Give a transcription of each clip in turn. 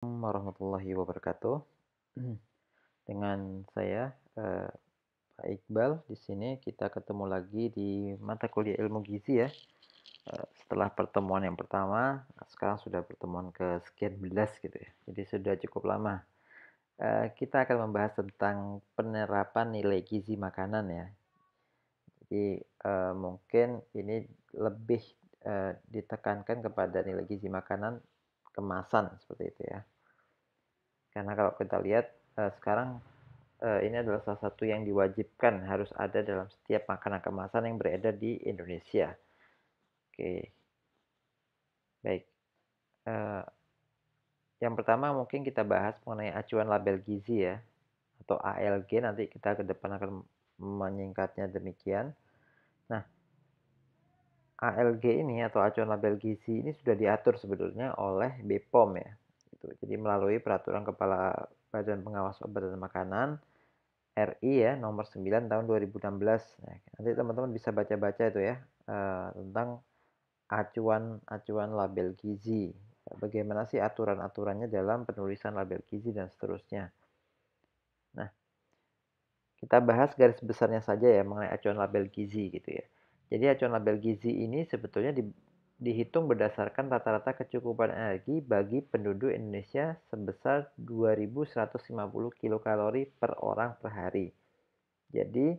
Assalamualaikum warahmatullahi wabarakatuh. Hmm. Dengan saya eh, Pak Iqbal di sini kita ketemu lagi di mata kuliah Ilmu Gizi ya. Eh, setelah pertemuan yang pertama, nah sekarang sudah pertemuan ke sekian belas gitu ya. Jadi sudah cukup lama. Eh, kita akan membahas tentang penerapan nilai gizi makanan ya. Jadi eh, mungkin ini lebih eh, ditekankan kepada nilai gizi makanan kemasan seperti itu ya karena kalau kita lihat uh, sekarang uh, ini adalah salah satu yang diwajibkan harus ada dalam setiap makanan kemasan yang beredar di Indonesia. Oke, okay. baik. Uh, yang pertama mungkin kita bahas mengenai acuan label gizi ya atau ALG nanti kita ke depan akan menyingkatnya demikian. Nah, ALG ini atau acuan label gizi ini sudah diatur sebetulnya oleh BPOM ya, gitu. Jadi melalui peraturan kepala Badan Pengawas Obat dan Makanan RI ya nomor 9 tahun 2016. Nah, nanti teman-teman bisa baca-baca itu ya uh, tentang acuan-acuan label gizi. Bagaimana sih aturan-aturannya dalam penulisan label gizi dan seterusnya. Nah, kita bahas garis besarnya saja ya mengenai acuan label gizi gitu ya. Jadi acuan label gizi ini sebetulnya di, dihitung berdasarkan rata-rata kecukupan energi bagi penduduk Indonesia sebesar 2150 kilokalori per orang per hari. Jadi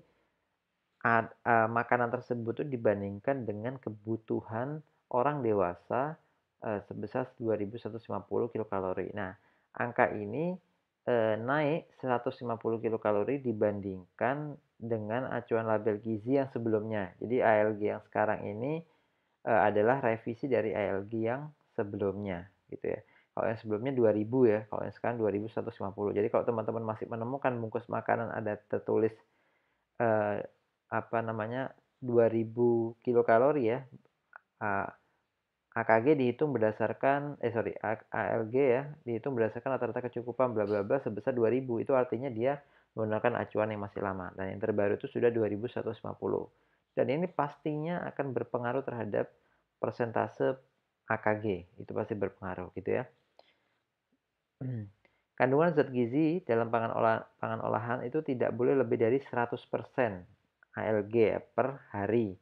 ad, uh, makanan tersebut itu dibandingkan dengan kebutuhan orang dewasa uh, sebesar 2150 kilokalori. Nah, angka ini uh, naik 150 kilokalori dibandingkan dengan acuan label gizi yang sebelumnya. Jadi ALG yang sekarang ini uh, adalah revisi dari ALG yang sebelumnya gitu ya. Kalau yang sebelumnya 2000 ya, kalau yang sekarang 2150. Jadi kalau teman-teman masih menemukan bungkus makanan ada tertulis eh, apa namanya 2000 kilokalori ya, AKG dihitung berdasarkan eh sorry ALG ya dihitung berdasarkan rata-rata kecukupan bla bla bla sebesar 2000 itu artinya dia menggunakan acuan yang masih lama dan yang terbaru itu sudah 2150. Dan ini pastinya akan berpengaruh terhadap persentase AKG. Itu pasti berpengaruh gitu ya. Kandungan zat gizi dalam pangan, olah, pangan olahan itu tidak boleh lebih dari 100% ALG ya, per hari.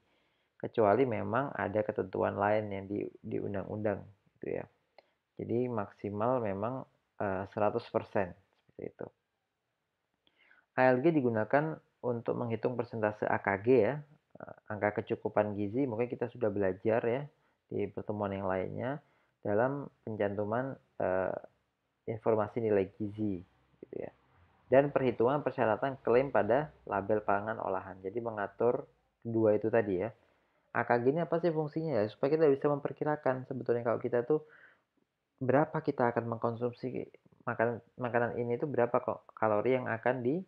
Kecuali memang ada ketentuan lain yang di, di undang-undang gitu ya. Jadi maksimal memang uh, eh, 100% seperti itu. ALG digunakan untuk menghitung persentase AKG ya Eh, angka kecukupan gizi mungkin kita sudah belajar ya di pertemuan yang lainnya dalam pencantuman eh, informasi nilai gizi gitu ya dan perhitungan persyaratan klaim pada label pangan olahan jadi mengatur kedua itu tadi ya AKG ini apa sih fungsinya ya supaya kita bisa memperkirakan sebetulnya kalau kita tuh berapa kita akan mengkonsumsi makanan makanan ini itu berapa kok kalori yang akan di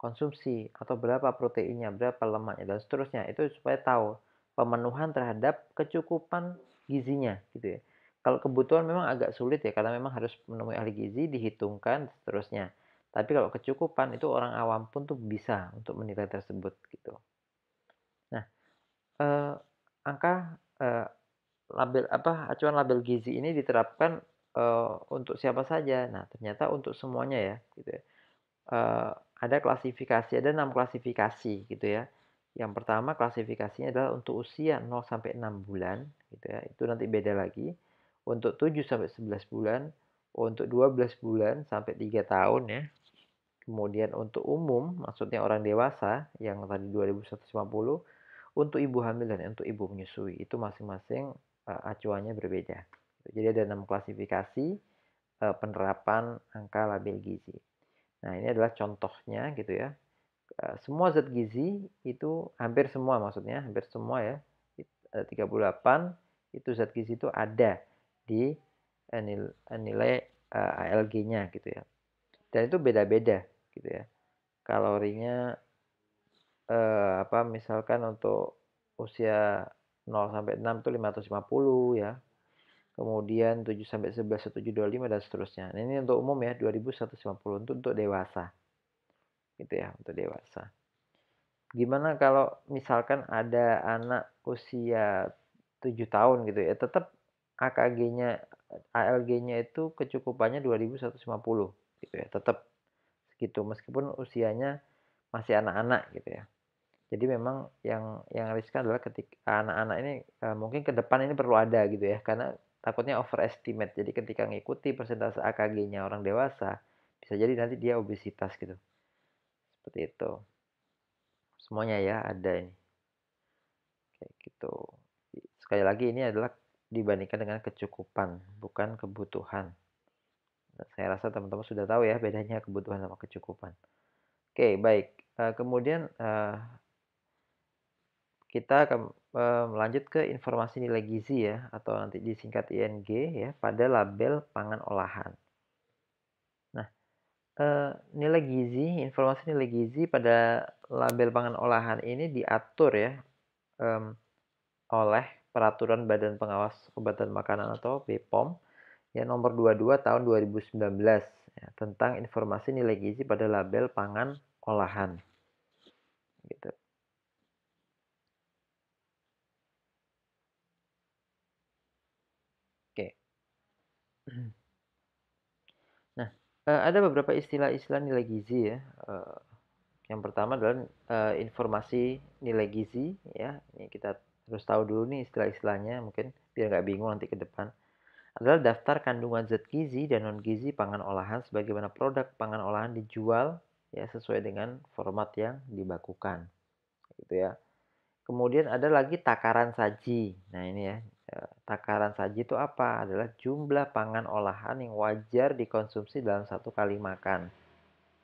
konsumsi atau berapa proteinnya, berapa lemaknya dan seterusnya. Itu supaya tahu pemenuhan terhadap kecukupan gizinya gitu ya. Kalau kebutuhan memang agak sulit ya karena memang harus menemui ahli gizi dihitungkan seterusnya. Tapi kalau kecukupan itu orang awam pun tuh bisa untuk menilai tersebut gitu. Nah, eh, angka eh, label apa acuan label gizi ini diterapkan eh, untuk siapa saja. Nah, ternyata untuk semuanya ya gitu ya. Eh, ada klasifikasi, ada enam klasifikasi gitu ya. Yang pertama klasifikasinya adalah untuk usia 0 sampai 6 bulan gitu ya. Itu nanti beda lagi. Untuk 7 sampai 11 bulan, untuk 12 bulan sampai 3 tahun ya. Kemudian untuk umum, maksudnya orang dewasa yang tadi 2150, untuk ibu hamil dan untuk ibu menyusui itu masing-masing uh, acuannya berbeda. Jadi ada enam klasifikasi uh, penerapan angka label gizi. Nah, ini adalah contohnya gitu ya. Eh, semua zat gizi itu hampir semua maksudnya, hampir semua ya. 38 eh, itu zat gizi itu ada di eh, nilai ALG-nya gitu ya. Dan itu beda-beda gitu ya. Kalorinya eh, apa misalkan untuk usia 0 sampai 6 itu 550 ya kemudian 7 sampai 11 lima dan seterusnya. Nah, ini untuk umum ya 2150 untuk untuk dewasa. Gitu ya, untuk dewasa. Gimana kalau misalkan ada anak usia 7 tahun gitu ya, tetap AKG-nya ALG-nya itu kecukupannya 2150 gitu ya, tetap segitu meskipun usianya masih anak-anak gitu ya. Jadi memang yang yang riskan adalah ketika anak-anak ini eh, mungkin ke depan ini perlu ada gitu ya karena takutnya overestimate. Jadi ketika ngikuti persentase AKG-nya orang dewasa, bisa jadi nanti dia obesitas gitu. Seperti itu. Semuanya ya ada ini. Kayak gitu. Sekali lagi ini adalah dibandingkan dengan kecukupan, bukan kebutuhan. Nah, saya rasa teman-teman sudah tahu ya bedanya kebutuhan sama kecukupan. Oke, baik. Eh, kemudian eh, kita akan melanjut ke informasi nilai gizi ya atau nanti disingkat ING ya pada label pangan olahan. Nah, nilai gizi, informasi nilai gizi pada label pangan olahan ini diatur ya mmm, oleh Peraturan Badan Pengawas Obat dan Makanan atau BPOM ya nomor 22 tahun 2019 ya, tentang informasi nilai gizi pada label pangan olahan. Gitu. Eh, ada beberapa istilah-istilah nilai gizi ya. Eh, yang pertama adalah eh, informasi nilai gizi ya. Ini kita harus tahu dulu nih istilah-istilahnya mungkin biar nggak bingung nanti ke depan. Adalah daftar kandungan zat gizi dan non gizi pangan olahan sebagaimana produk pangan olahan dijual ya sesuai dengan format yang dibakukan gitu ya. Kemudian ada lagi takaran saji. Nah ini ya takaran saji itu apa? Adalah jumlah pangan olahan yang wajar dikonsumsi dalam satu kali makan.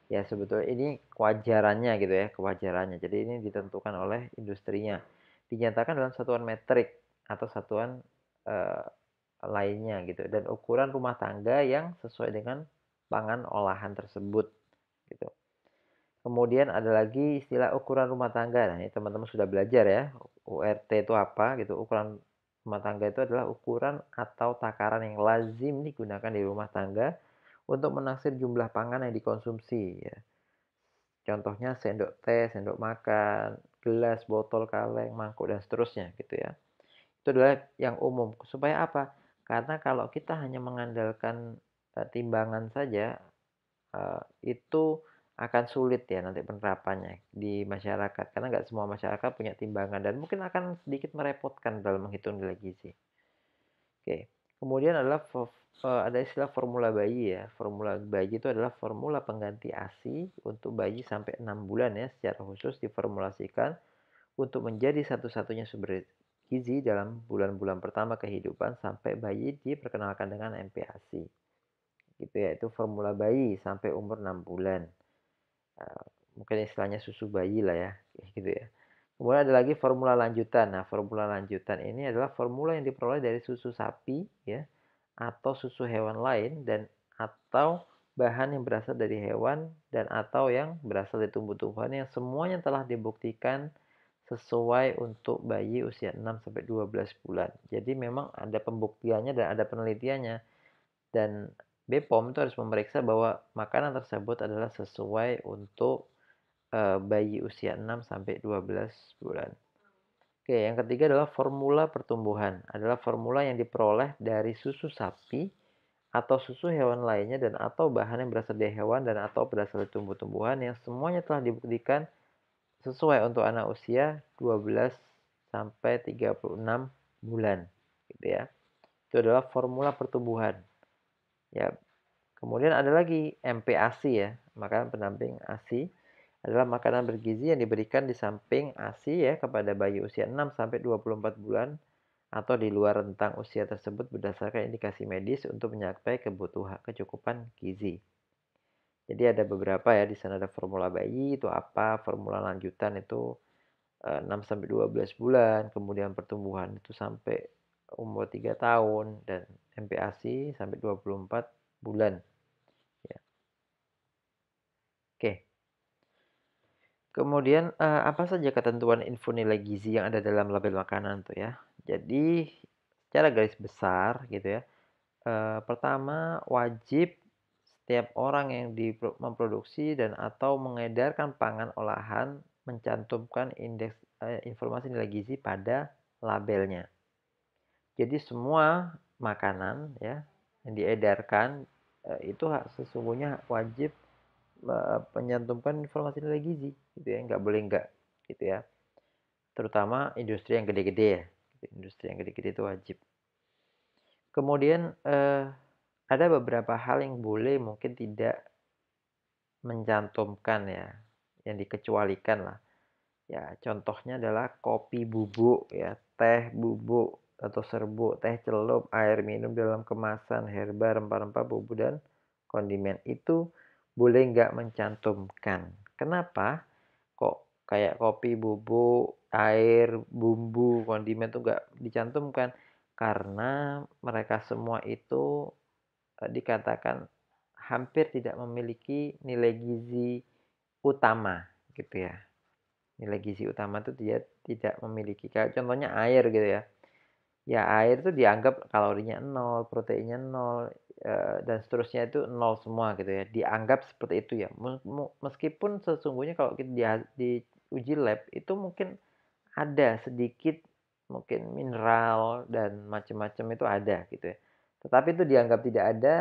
Ya sebetulnya ini kewajarannya gitu ya, kewajarannya. Jadi ini ditentukan oleh industrinya. Dinyatakan dalam satuan metrik atau satuan e, lainnya gitu. Dan ukuran rumah tangga yang sesuai dengan pangan olahan tersebut gitu. Kemudian ada lagi istilah ukuran rumah tangga. Nah, ini teman-teman sudah belajar ya, URT itu apa gitu, ukuran rumah tangga itu adalah ukuran atau takaran yang lazim digunakan di rumah tangga untuk menaksir jumlah pangan yang dikonsumsi. Ya. Contohnya sendok teh, sendok makan, gelas, botol, kaleng, mangkuk, dan seterusnya gitu ya. Itu adalah yang umum. Supaya apa? Karena kalau kita hanya mengandalkan eh, timbangan saja, eh, itu akan sulit ya nanti penerapannya di masyarakat karena nggak semua masyarakat punya timbangan dan mungkin akan sedikit merepotkan dalam menghitung nilai gizi. Oke, kemudian adalah e, ada istilah formula bayi ya. Formula bayi itu adalah formula pengganti ASI untuk bayi sampai 6 bulan ya secara khusus diformulasikan untuk menjadi satu-satunya sumber gizi dalam bulan-bulan pertama kehidupan sampai bayi diperkenalkan dengan MPASI. Gitu ya, itu formula bayi sampai umur 6 bulan. Eh, mungkin istilahnya susu bayi lah ya gitu ya kemudian ada lagi formula lanjutan nah formula lanjutan ini adalah formula yang diperoleh dari susu sapi ya atau susu hewan lain dan atau bahan yang berasal dari hewan dan atau yang berasal dari tumbuh-tumbuhan yang semuanya telah dibuktikan sesuai untuk bayi usia 6 sampai 12 bulan. Jadi memang ada pembuktiannya dan ada penelitiannya dan BPOM itu harus memeriksa bahwa makanan tersebut adalah sesuai untuk uh, bayi usia 6 sampai 12 bulan. Oke, yang ketiga adalah formula pertumbuhan. Adalah formula yang diperoleh dari susu sapi atau susu hewan lainnya dan atau bahan yang berasal dari hewan dan atau berasal dari tumbuh-tumbuhan yang semuanya telah dibuktikan sesuai untuk anak usia 12 sampai 36 bulan gitu ya. Itu adalah formula pertumbuhan. Ya, kemudian ada lagi MPASI ya, makanan pendamping ASI adalah makanan bergizi yang diberikan di samping ASI ya kepada bayi usia 6 sampai 24 bulan atau di luar rentang usia tersebut berdasarkan indikasi medis untuk mencapai kebutuhan kecukupan gizi. Jadi ada beberapa ya di sana ada formula bayi itu apa, formula lanjutan itu 6 eh, sampai 12 bulan, kemudian pertumbuhan itu sampai umur 3 tahun dan MPASI sampai 24 bulan. Ya. Oke. Kemudian eh, apa saja ketentuan info nilai gizi yang ada dalam label makanan tuh ya. Jadi secara garis besar gitu ya. Eh, pertama wajib setiap orang yang memproduksi dan atau mengedarkan pangan olahan mencantumkan indeks eh, informasi nilai gizi pada labelnya. Jadi semua makanan ya yang diedarkan eh, itu sesungguhnya wajib penyantumkan eh, informasi nilai gizi gitu ya nggak boleh nggak gitu ya terutama industri yang gede-gede ya gitu, industri yang gede-gede itu wajib kemudian eh, ada beberapa hal yang boleh mungkin tidak mencantumkan ya yang dikecualikan lah ya contohnya adalah kopi bubuk ya teh bubuk atau serbuk, teh celup, air minum dalam kemasan, herba, rempah-rempah, bumbu, dan kondimen itu boleh nggak mencantumkan. Kenapa? Kok kayak kopi, bubuk, air, bumbu, kondimen itu nggak dicantumkan? Karena mereka semua itu e, dikatakan hampir tidak memiliki nilai gizi utama gitu ya. Nilai gizi utama itu dia tidak memiliki. Kayak contohnya air gitu ya ya air itu dianggap kalorinya nol, proteinnya nol, eh, dan seterusnya itu nol semua gitu ya. Dianggap seperti itu ya. Meskipun sesungguhnya kalau kita di, di uji lab itu mungkin ada sedikit mungkin mineral dan macam-macam itu ada gitu ya. Tetapi itu dianggap tidak ada,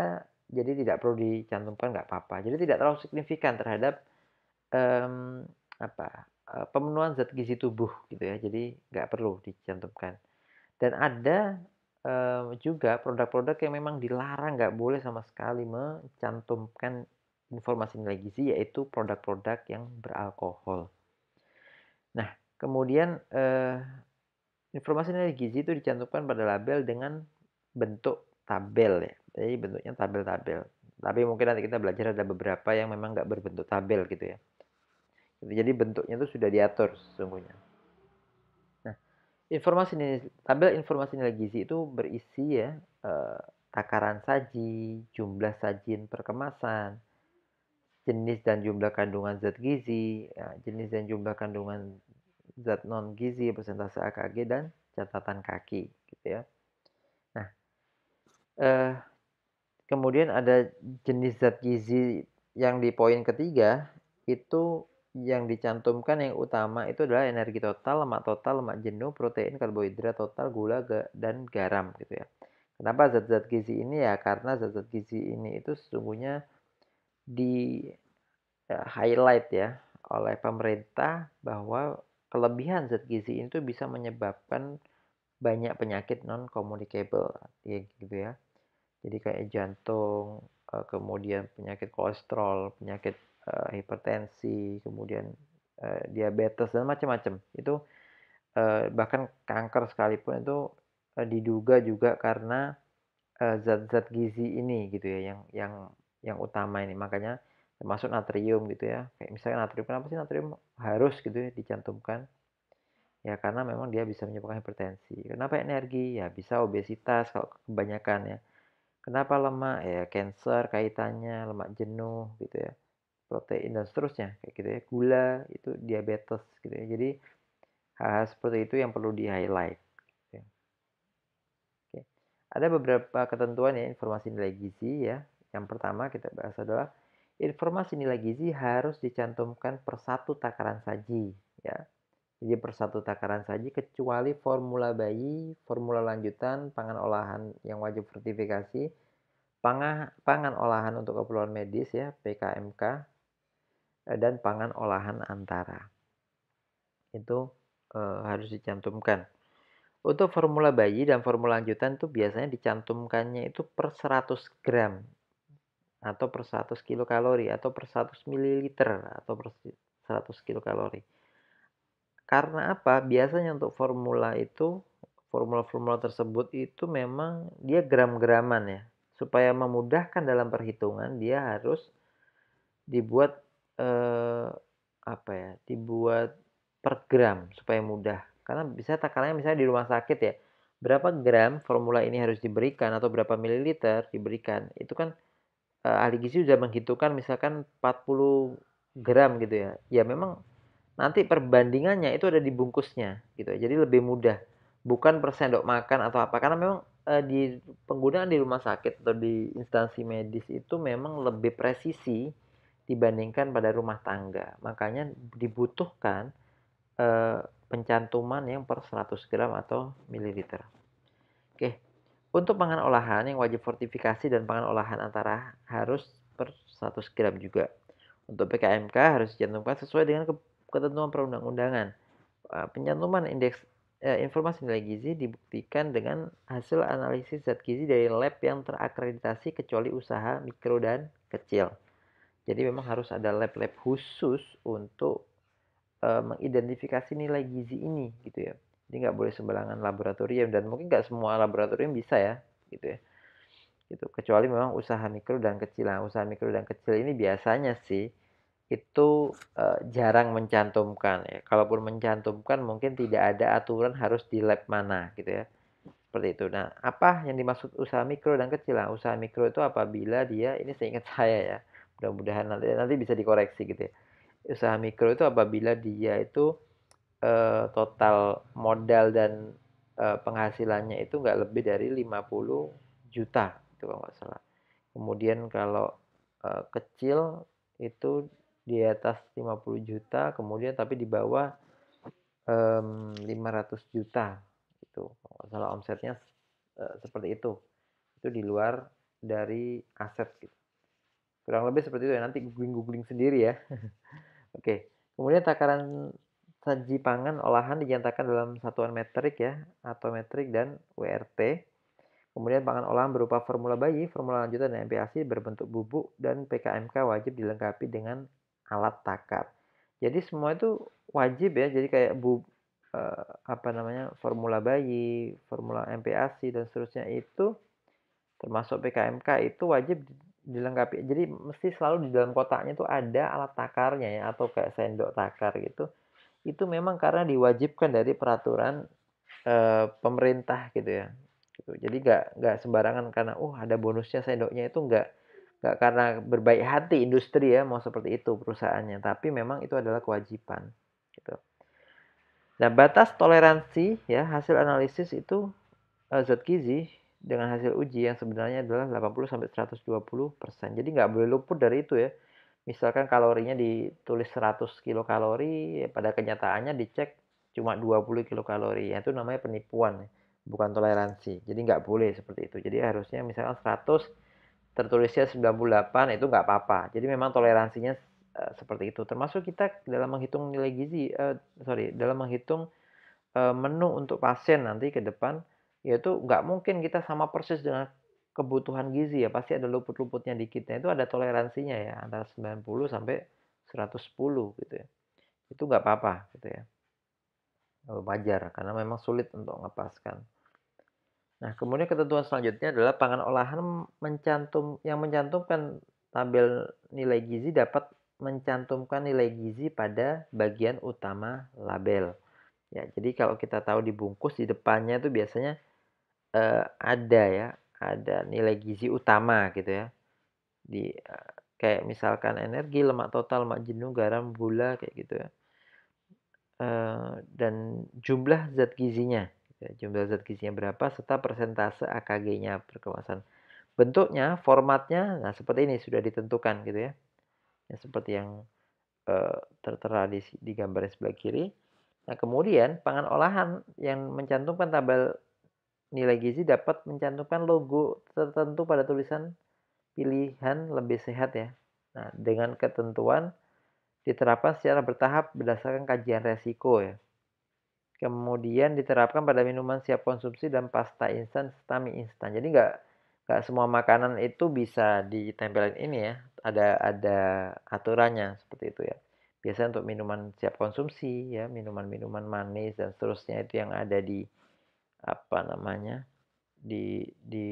jadi tidak perlu dicantumkan nggak apa-apa. Jadi tidak terlalu signifikan terhadap um, apa eh, pemenuhan zat gizi tubuh gitu ya. Jadi nggak perlu dicantumkan. Dan ada juga produk-produk yang memang dilarang nggak boleh sama sekali mencantumkan informasi nilai gizi yaitu produk-produk yang beralkohol. Nah, kemudian informasi nilai gizi itu dicantumkan pada label dengan bentuk tabel ya. Jadi bentuknya tabel-tabel. Tapi mungkin nanti kita belajar ada beberapa yang memang nggak berbentuk tabel gitu ya. Jadi bentuknya itu sudah diatur sesungguhnya. Informasi ini tabel informasi nilai gizi itu berisi ya eh, takaran saji, jumlah sajian kemasan jenis dan jumlah kandungan zat gizi, ya, jenis dan jumlah kandungan zat non gizi, persentase AKG dan catatan kaki, gitu ya. Nah, eh, kemudian ada jenis zat gizi yang di poin ketiga itu yang dicantumkan yang utama itu adalah energi total, lemak total, lemak jenuh, protein, karbohidrat total, gula, dan garam gitu ya. Kenapa zat-zat gizi ini ya? Karena zat-zat gizi ini itu sesungguhnya di eh, highlight ya oleh pemerintah bahwa kelebihan zat gizi itu bisa menyebabkan banyak penyakit non communicable ya gitu ya. Jadi kayak jantung, eh, kemudian penyakit kolesterol, penyakit uh, hipertensi, kemudian uh, diabetes dan macam-macam. Itu uh, bahkan kanker sekalipun itu uh, diduga juga karena zat-zat uh, gizi ini gitu ya yang yang yang utama ini. Makanya termasuk natrium gitu ya. Kayak misalnya natrium kenapa sih natrium harus gitu ya dicantumkan? Ya karena memang dia bisa menyebabkan hipertensi. Kenapa energi? Ya bisa obesitas kalau kebanyakan ya. Kenapa lemak? Ya cancer kaitannya, lemak jenuh gitu ya protein dan seterusnya kayak gitu ya gula itu diabetes gitu ya jadi hal-hal seperti itu yang perlu di highlight gitu ya. Oke. ada beberapa ketentuan ya informasi nilai gizi ya yang pertama kita bahas adalah informasi nilai gizi harus dicantumkan per satu takaran saji ya jadi per satu takaran saji kecuali formula bayi formula lanjutan pangan olahan yang wajib sertifikasi, pangan, pangan olahan untuk keperluan medis ya PKMK Eh, dan pangan olahan antara. Itu e, harus dicantumkan. Untuk formula bayi dan formula lanjutan itu biasanya dicantumkannya itu per 100 gram atau per 100 kilokalori atau per 100 mililiter atau per 100 kilokalori. Karena apa? Biasanya untuk formula itu formula-formula tersebut itu memang dia gram-graman ya. Supaya memudahkan dalam perhitungan dia harus dibuat eh, apa ya dibuat per gram supaya mudah karena bisa takarannya misalnya di rumah sakit ya berapa gram formula ini harus diberikan atau berapa mililiter diberikan itu kan eh, ahli gizi sudah menghitungkan misalkan 40 gram gitu ya ya memang nanti perbandingannya itu ada di bungkusnya gitu ya. jadi lebih mudah bukan per sendok makan atau apa karena memang eh, di penggunaan di rumah sakit atau di instansi medis itu memang lebih presisi dibandingkan pada rumah tangga. Makanya dibutuhkan eh, pencantuman yang per 100 gram atau mililiter. Oke, untuk pangan olahan yang wajib fortifikasi dan pangan olahan antara harus per 100 gram juga. Untuk PKMK harus dicantumkan sesuai dengan ketentuan perundang-undangan. Eh, pencantuman indeks eh, informasi nilai gizi dibuktikan dengan hasil analisis zat gizi dari lab yang terakreditasi kecuali usaha mikro dan kecil. Jadi memang harus ada lab-lab khusus untuk e, mengidentifikasi nilai gizi ini gitu ya. Jadi nggak boleh sembarangan laboratorium dan mungkin nggak semua laboratorium bisa ya gitu ya. Gitu. Kecuali memang usaha mikro dan kecil. Nah, usaha mikro dan kecil ini biasanya sih itu e, jarang mencantumkan ya. Kalaupun mencantumkan mungkin tidak ada aturan harus di lab mana gitu ya seperti itu. Nah, apa yang dimaksud usaha mikro dan kecil? Nah, usaha mikro itu apabila dia ini seingat saya ya, mudah-mudahan nanti nanti bisa dikoreksi gitu ya usaha mikro itu apabila dia itu uh, total modal dan uh, penghasilannya itu nggak lebih dari 50 juta itu kalau nggak salah kemudian kalau uh, kecil itu di atas 50 juta kemudian tapi di bawah um, 500 juta itu kalau salah omsetnya uh, seperti itu itu di luar dari aset gitu kurang lebih seperti itu ya nanti googling googling sendiri ya oke kemudian takaran saji pangan olahan dinyatakan dalam satuan metrik ya atau metrik dan WRT Kemudian pangan olahan berupa formula bayi, formula lanjutan dan MPASI berbentuk bubuk dan PKMK wajib dilengkapi dengan alat takar. Jadi semua itu wajib ya. Jadi kayak bu eh, apa namanya? formula bayi, formula MPAC dan seterusnya itu termasuk PKMK itu wajib dilengkapi jadi mesti selalu di dalam kotaknya itu ada alat takarnya ya atau kayak sendok takar gitu itu memang karena diwajibkan dari peraturan e, pemerintah gitu ya gitu. jadi nggak nggak sembarangan karena uh ada bonusnya sendoknya itu nggak nggak karena berbaik hati industri ya mau seperti itu perusahaannya tapi memang itu adalah kewajiban gitu nah batas toleransi ya hasil analisis itu eh, zat gizi dengan hasil uji yang sebenarnya adalah 80 120 persen. Jadi nggak boleh luput dari itu ya. Misalkan kalorinya ditulis 100 kilokalori, ya pada kenyataannya dicek cuma 20 kilokalori. Ya, itu namanya penipuan, ya, bukan toleransi. Jadi nggak boleh seperti itu. Jadi harusnya misalkan 100 tertulisnya 98 itu nggak apa-apa. Jadi memang toleransinya eh, seperti itu. Termasuk kita dalam menghitung nilai gizi, uh, sorry, dalam menghitung uh, menu untuk pasien nanti ke depan yaitu nggak mungkin kita sama persis dengan kebutuhan gizi ya pasti ada luput-luputnya dikitnya itu ada toleransinya ya antara 90 sampai 110 gitu ya itu nggak apa-apa gitu ya e, wajar karena memang sulit untuk ngepaskan nah kemudian ketentuan selanjutnya adalah pangan olahan mencantum yang mencantumkan tabel nilai gizi dapat mencantumkan nilai gizi pada bagian utama label. Ya, jadi kalau kita tahu dibungkus di depannya itu biasanya uh, ada ya ada nilai gizi utama gitu ya di uh, kayak misalkan energi lemak total lemak jenuh garam gula kayak gitu ya uh, dan jumlah zat gizinya gitu ya. jumlah zat gizinya berapa serta persentase AKG-nya perkemasan bentuknya formatnya nah seperti ini sudah ditentukan gitu ya, ya seperti yang uh, tertera di, di gambar sebelah kiri nah kemudian pangan olahan yang mencantumkan tabel nilai gizi dapat mencantumkan logo tertentu pada tulisan pilihan lebih sehat ya. Nah, dengan ketentuan diterapkan secara bertahap berdasarkan kajian resiko ya. Kemudian diterapkan pada minuman siap konsumsi dan pasta instan serta mie instan. Jadi nggak nggak semua makanan itu bisa ditempelin ini ya. Ada ada aturannya seperti itu ya. Biasanya untuk minuman siap konsumsi ya, minuman-minuman manis dan seterusnya itu yang ada di apa namanya di di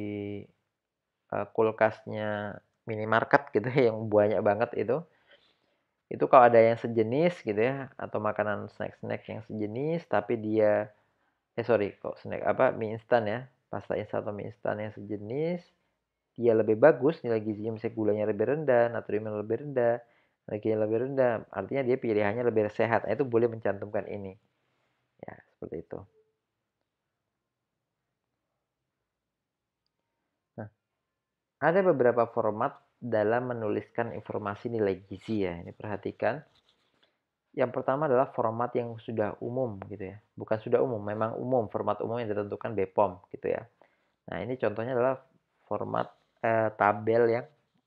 uh, kulkasnya minimarket gitu ya, yang banyak banget itu itu kalau ada yang sejenis gitu ya atau makanan snack snack yang sejenis tapi dia eh sorry kok snack apa mie instan ya pasta instan atau mie instan yang sejenis dia lebih bagus nilai gizinya misalnya gulanya lebih rendah natriumnya lebih rendah energinya lebih rendah artinya dia pilihannya lebih sehat nah, itu boleh mencantumkan ini ya seperti itu Ada beberapa format dalam menuliskan informasi nilai gizi ya. Ini perhatikan. Yang pertama adalah format yang sudah umum gitu ya. Bukan sudah umum, memang umum, format umum yang ditentukan BPOM gitu ya. Nah, ini contohnya adalah format eh, tabel yang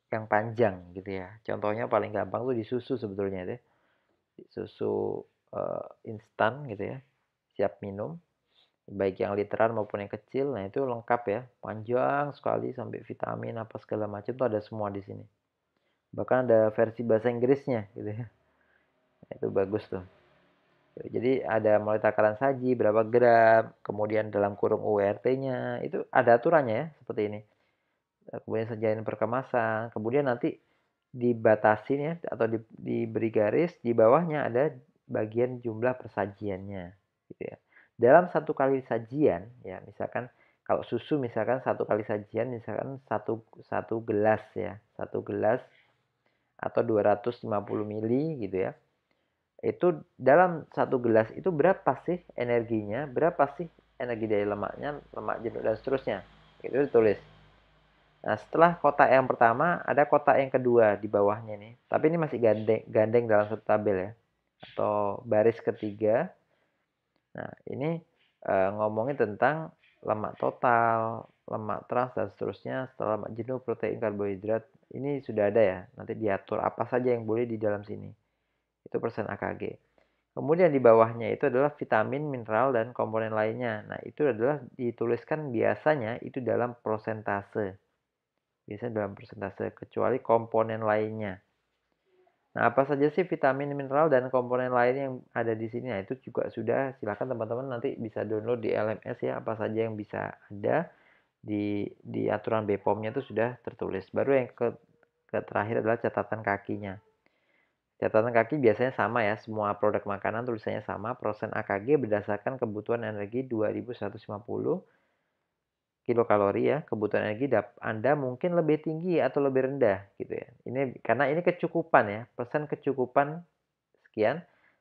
yang panjang gitu ya. Contohnya paling gampang tuh di susu sebetulnya deh, Ya. Susu eh, instan gitu ya. Siap minum baik yang literan maupun yang kecil nah itu lengkap ya panjang sekali sampai vitamin apa segala macam tuh ada semua di sini bahkan ada versi bahasa Inggrisnya gitu ya nah, itu bagus tuh jadi ada mulai takaran saji berapa gram kemudian dalam kurung URT-nya itu ada aturannya ya seperti ini kemudian sejalan perkemasan kemudian nanti dibatasi ya atau di, diberi garis di bawahnya ada bagian jumlah persajiannya dalam satu kali sajian ya misalkan kalau susu misalkan satu kali sajian misalkan satu satu gelas ya satu gelas atau 250 mili gitu ya itu dalam satu gelas itu berapa sih energinya berapa sih energi dari lemaknya lemak jenuh dan seterusnya itu ditulis nah setelah kotak yang pertama ada kotak yang kedua di bawahnya nih tapi ini masih gandeng gandeng dalam satu tabel ya atau baris ketiga Nah, ini e, ngomongin tentang lemak total, lemak trans dan seterusnya, setelah lemak jenuh, protein, karbohidrat. Ini sudah ada ya. Nanti diatur apa saja yang boleh di dalam sini. Itu persen AKG. Kemudian di bawahnya itu adalah vitamin, mineral, dan komponen lainnya. Nah, itu adalah dituliskan biasanya itu dalam persentase, Biasanya dalam persentase kecuali komponen lainnya. Nah, apa saja sih vitamin, mineral, dan komponen lain yang ada di sini? Nah, itu juga sudah. Silakan teman-teman nanti bisa download di LMS ya, apa saja yang bisa ada di, di aturan BPOM-nya itu sudah tertulis. Baru yang ke, ke terakhir adalah catatan kakinya. Catatan kaki biasanya sama ya, semua produk makanan tulisannya sama, Prosen AKG berdasarkan kebutuhan energi 2150, kilokalori ya, kebutuhan energi Anda mungkin lebih tinggi atau lebih rendah gitu ya. Ini karena ini kecukupan ya, persen kecukupan sekian,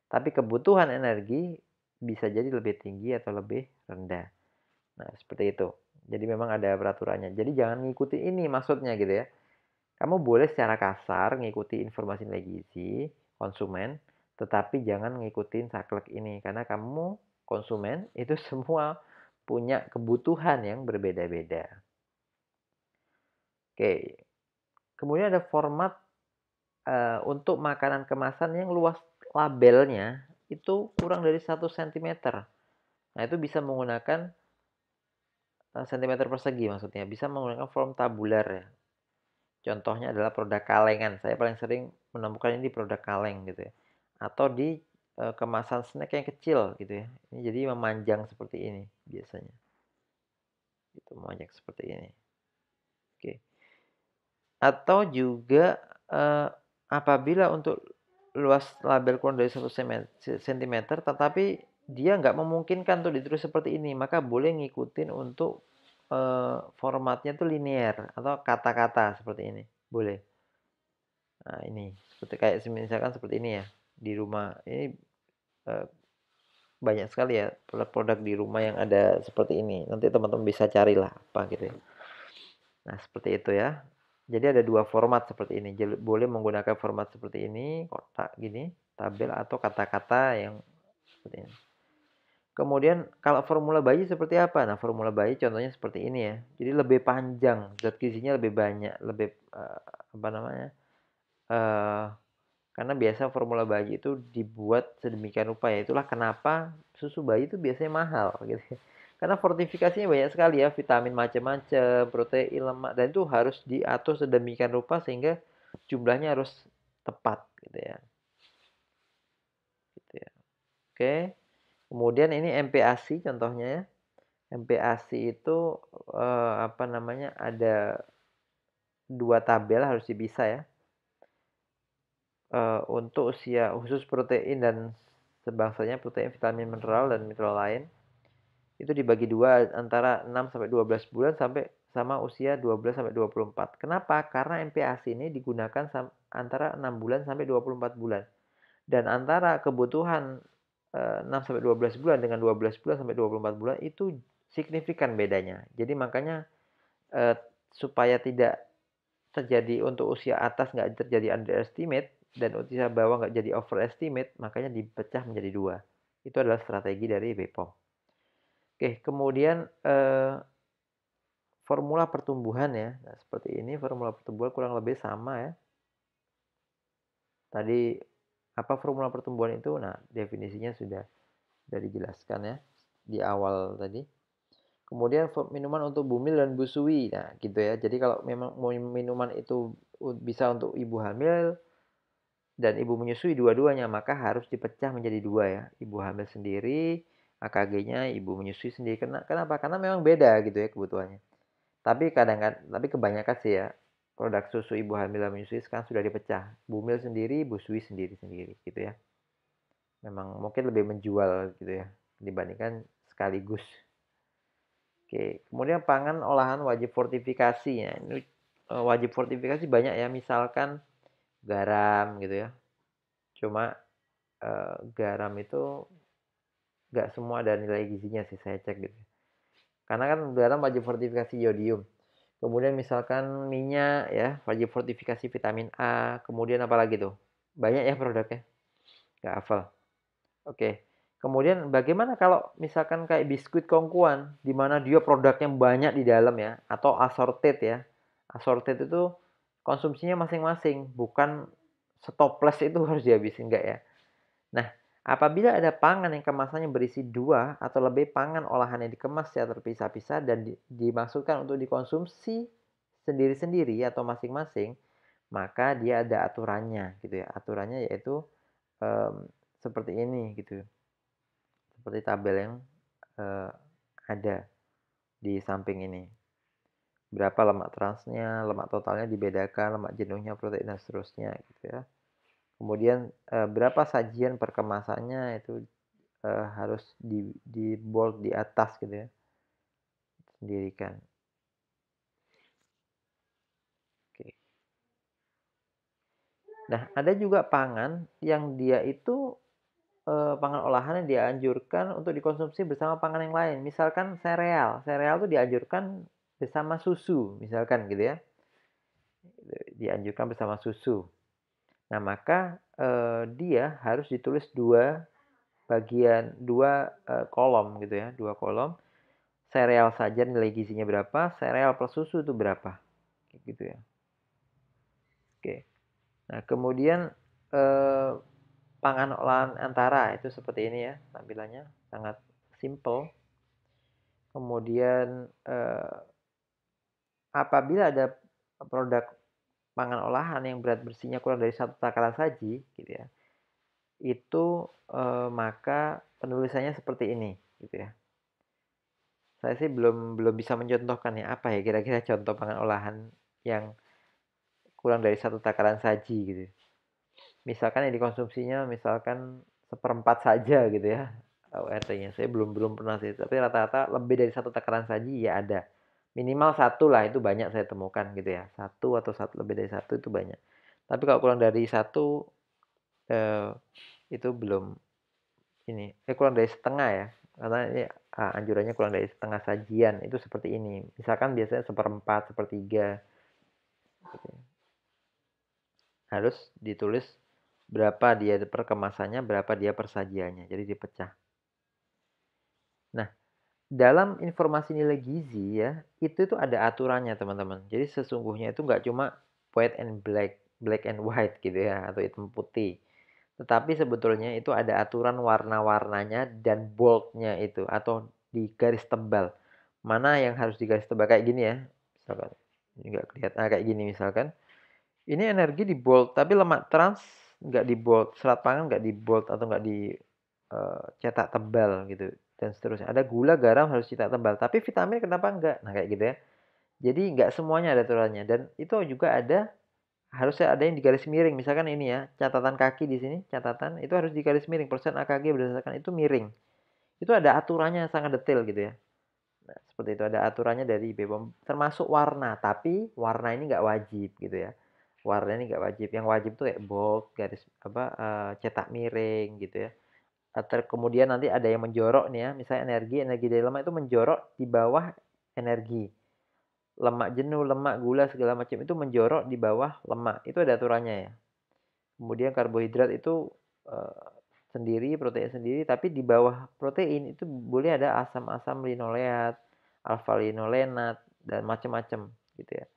tapi kebutuhan energi bisa jadi lebih tinggi atau lebih rendah. Nah, seperti itu. Jadi memang ada peraturannya. Jadi jangan ngikuti ini maksudnya gitu ya. Kamu boleh secara kasar ngikuti informasi nilai konsumen, tetapi jangan ngikutin saklek ini karena kamu konsumen itu semua punya kebutuhan yang berbeda-beda. Oke, kemudian ada format uh, untuk makanan kemasan yang luas labelnya itu kurang dari 1 cm. Nah, itu bisa menggunakan eh, sentimeter cm persegi maksudnya, bisa menggunakan form tabular ya. Contohnya adalah produk kalengan. Saya paling sering menemukan ini di produk kaleng gitu ya. Atau di Eh, kemasan snack yang kecil gitu ya. Ini jadi memanjang seperti ini biasanya. Itu memanjang seperti ini. Oke. Atau juga uh, apabila untuk luas label kurang dari 1 cm tetapi dia nggak memungkinkan untuk ditulis seperti ini, maka boleh ngikutin untuk uh, formatnya tuh linear atau kata-kata seperti ini. Boleh. Nah, ini seperti kayak misalkan seperti ini ya di rumah ini uh, banyak sekali ya produk-produk di rumah yang ada seperti ini nanti teman-teman bisa carilah apa gitu ya. nah seperti itu ya jadi ada dua format seperti ini jadi, boleh menggunakan format seperti ini kotak gini tabel atau kata-kata yang seperti ini Kemudian kalau formula bayi seperti apa? Nah, formula bayi contohnya seperti ini ya. Jadi lebih panjang, zat gizinya lebih banyak, lebih uh, apa namanya? Uh, karena biasa formula bayi itu dibuat sedemikian rupa ya. Itulah kenapa susu bayi itu biasanya mahal gitu. Ya. Karena fortifikasinya banyak sekali ya, vitamin macam-macam, protein, lemak dan itu harus diatur sedemikian rupa sehingga jumlahnya harus tepat gitu ya. Gitu ya. Oke. Kemudian ini MPAC, contohnya ya. MPAC itu eh, apa namanya ada dua tabel harus dipisah ya uh, untuk usia khusus protein dan sebangsanya protein, vitamin, mineral dan mineral lain itu dibagi dua antara 6 sampai 12 bulan sampai sama usia 12 sampai 24. Kenapa? Karena MPAC ini digunakan antara 6 bulan sampai 24 bulan. Dan antara kebutuhan 6 eh, sampai 12 bulan dengan 12 bulan sampai 24 bulan itu signifikan bedanya. Jadi makanya eh, supaya tidak terjadi untuk usia atas nggak terjadi underestimate, dan utisa bawah nggak jadi overestimate, makanya dipecah menjadi dua. Itu adalah strategi dari BPOM. Oke, kemudian eh, formula pertumbuhan ya. Nah, seperti ini formula pertumbuhan kurang lebih sama ya. Tadi apa formula pertumbuhan itu? Nah, definisinya sudah dari dijelaskan ya di awal tadi. Kemudian minuman untuk bumil dan busui. Nah, gitu ya. Jadi kalau memang minuman itu bisa untuk ibu hamil, dan ibu menyusui dua-duanya maka harus dipecah menjadi dua ya ibu hamil sendiri AKG-nya ibu menyusui sendiri kenapa karena memang beda gitu ya kebutuhannya tapi kadang kadang tapi kebanyakan sih ya produk susu ibu hamil dan menyusui sekarang sudah dipecah bumil sendiri busui sendiri sendiri gitu ya memang mungkin lebih menjual gitu ya dibandingkan sekaligus oke kemudian pangan olahan wajib fortifikasi ya ini eh, wajib fortifikasi banyak ya misalkan garam gitu ya cuma uh, garam itu nggak semua ada nilai gizinya sih saya cek gitu karena kan garam wajib fortifikasi yodium kemudian misalkan minyak ya wajib fortifikasi vitamin A kemudian apalagi tuh banyak ya produknya nggak hafal oke Kemudian bagaimana kalau misalkan kayak biskuit kongkuan, di mana dia produknya banyak di dalam ya, atau assorted ya. Assorted itu konsumsinya masing-masing, bukan stopless itu harus dihabisin enggak ya. Nah, apabila ada pangan yang kemasannya berisi dua atau lebih pangan olahan yang dikemas secara terpisah-pisah dan dimaksudkan untuk dikonsumsi sendiri-sendiri atau masing-masing, maka dia ada aturannya gitu ya. Aturannya yaitu um, seperti ini gitu. Seperti tabel yang uh, ada di samping ini berapa lemak transnya, lemak totalnya dibedakan, lemak jenuhnya, protein dan seterusnya gitu ya. Kemudian e, berapa sajian perkemasannya itu e, harus di di bold di atas gitu ya. Sendirikan. Oke. Nah, ada juga pangan yang dia itu eh, pangan olahan yang dianjurkan untuk dikonsumsi bersama pangan yang lain. Misalkan sereal, sereal itu dianjurkan bersama susu misalkan gitu ya dianjurkan bersama susu nah maka eh, dia harus ditulis dua bagian dua eh, kolom gitu ya dua kolom sereal saja nilai gizinya berapa sereal plus susu itu berapa gitu ya oke nah kemudian eh, pangan olahan antara itu seperti ini ya tampilannya sangat simple kemudian eh, apabila ada produk pangan olahan yang berat bersihnya kurang dari satu takaran saji gitu ya itu e, maka penulisannya seperti ini gitu ya saya sih belum belum bisa mencontohkan ya apa ya kira-kira contoh pangan olahan yang kurang dari satu takaran saji gitu ya. misalkan yang dikonsumsinya misalkan seperempat saja gitu ya URT-nya saya belum belum pernah sih tapi rata-rata lebih dari satu takaran saji ya ada minimal satu lah itu banyak saya temukan gitu ya satu atau satu lebih dari satu itu banyak tapi kalau kurang dari satu eh, itu belum ini eh kurang dari setengah ya karena ini ah, anjurannya kurang dari setengah sajian itu seperti ini misalkan biasanya seperempat sepertiga harus ditulis berapa dia per kemasannya berapa dia persajiannya, jadi dipecah dalam informasi nilai gizi ya itu tuh ada aturannya teman-teman jadi sesungguhnya itu nggak cuma white and black black and white gitu ya atau hitam putih tetapi sebetulnya itu ada aturan warna-warnanya dan boldnya itu atau di garis tebal mana yang harus di garis tebal kayak gini ya misalkan ini nggak kelihatan nah, kayak gini misalkan ini energi di bold tapi lemak trans nggak di bold serat pangan nggak di bold atau nggak di uh, cetak tebal gitu dan seterusnya. Ada gula, garam harus kita tebal. Tapi vitamin kenapa enggak? Nah kayak gitu ya. Jadi enggak semuanya ada aturannya. Dan itu juga ada harusnya ada yang digaris miring. Misalkan ini ya, catatan kaki di sini, catatan itu harus digaris miring. Persen AKG berdasarkan itu miring. Itu ada aturannya sangat detail gitu ya. Nah, seperti itu ada aturannya dari BPOM termasuk warna, tapi warna ini enggak wajib gitu ya. Warna ini enggak wajib. Yang wajib tuh kayak bold, garis apa uh, cetak miring gitu ya atau kemudian nanti ada yang menjorok nih ya misalnya energi energi dari lemak itu menjorok di bawah energi lemak jenuh lemak gula segala macam itu menjorok di bawah lemak itu ada aturannya ya kemudian karbohidrat itu e, sendiri, protein sendiri, tapi di bawah protein itu boleh ada asam-asam linoleat, alfa linolenat dan macam-macam gitu ya.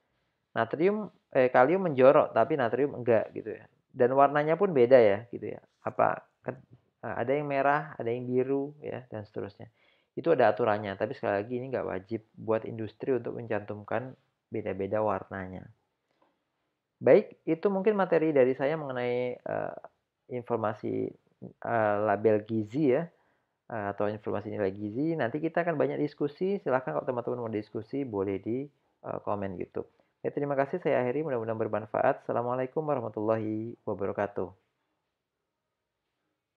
Natrium eh kalium menjorok tapi natrium enggak gitu ya. Dan warnanya pun beda ya gitu ya. Apa Nah, ada yang merah, ada yang biru, ya, dan seterusnya. Itu ada aturannya, tapi sekali lagi ini nggak wajib buat industri untuk mencantumkan beda-beda warnanya. Baik, itu mungkin materi dari saya mengenai uh, informasi uh, label gizi ya, uh, atau informasi nilai gizi. Nanti kita akan banyak diskusi, silahkan kalau teman-teman mau diskusi boleh di uh, komen YouTube. Ya, terima kasih, saya akhiri, mudah-mudahan bermanfaat. Assalamualaikum warahmatullahi wabarakatuh.